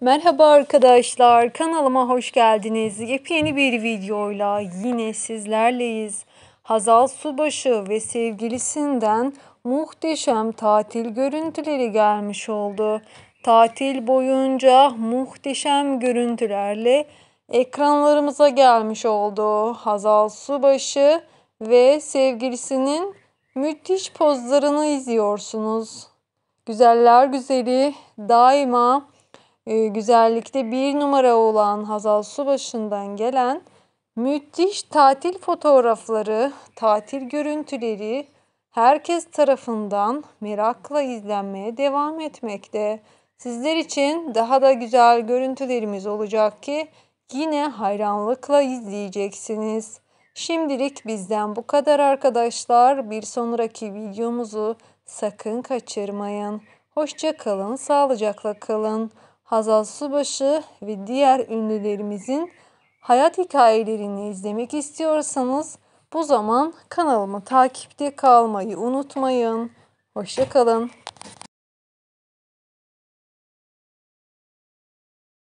Merhaba arkadaşlar, kanalıma hoş geldiniz. Yepyeni bir videoyla yine sizlerleyiz. Hazal Subaşı ve sevgilisinden muhteşem tatil görüntüleri gelmiş oldu. Tatil boyunca muhteşem görüntülerle ekranlarımıza gelmiş oldu. Hazal Subaşı ve sevgilisinin müthiş pozlarını izliyorsunuz. Güzeller güzeli daima ee, güzellikte bir numara olan Hazal Subaşı'ndan gelen müthiş tatil fotoğrafları, tatil görüntüleri herkes tarafından merakla izlenmeye devam etmekte. Sizler için daha da güzel görüntülerimiz olacak ki yine hayranlıkla izleyeceksiniz. Şimdilik bizden bu kadar arkadaşlar. Bir sonraki videomuzu sakın kaçırmayın. Hoşça kalın, sağlıcakla kalın. Hazal Subaşı ve diğer ünlülerimizin hayat hikayelerini izlemek istiyorsanız bu zaman kanalımı takipte kalmayı unutmayın. Hoşçakalın.